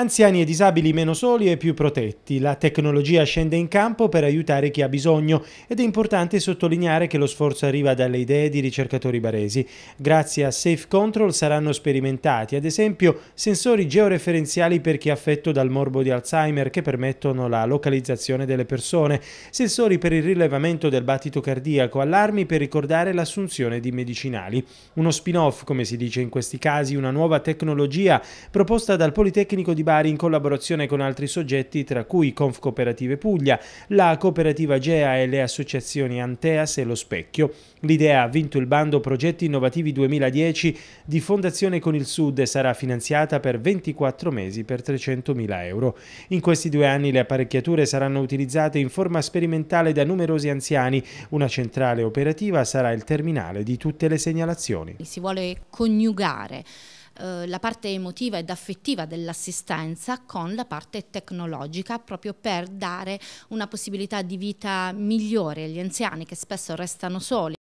Anziani e disabili meno soli e più protetti. La tecnologia scende in campo per aiutare chi ha bisogno ed è importante sottolineare che lo sforzo arriva dalle idee di ricercatori baresi. Grazie a Safe Control saranno sperimentati, ad esempio, sensori georeferenziali per chi è affetto dal morbo di Alzheimer che permettono la localizzazione delle persone, sensori per il rilevamento del battito cardiaco, allarmi per ricordare l'assunzione di medicinali. Uno spin-off, come si dice in questi casi, una nuova tecnologia proposta dal Politecnico di Bari in collaborazione con altri soggetti tra cui Conf Cooperative Puglia, la cooperativa GEA e le associazioni Anteas e Lo Specchio. L'idea ha vinto il bando Progetti Innovativi 2010 di Fondazione con il Sud e sarà finanziata per 24 mesi per 300.000 euro. In questi due anni le apparecchiature saranno utilizzate in forma sperimentale da numerosi anziani. Una centrale operativa sarà il terminale di tutte le segnalazioni. Si vuole coniugare eh, la parte emotiva ed affettiva dell'assistenza con la parte tecnologica proprio per dare una possibilità di vita migliore agli anziani che spesso restano soli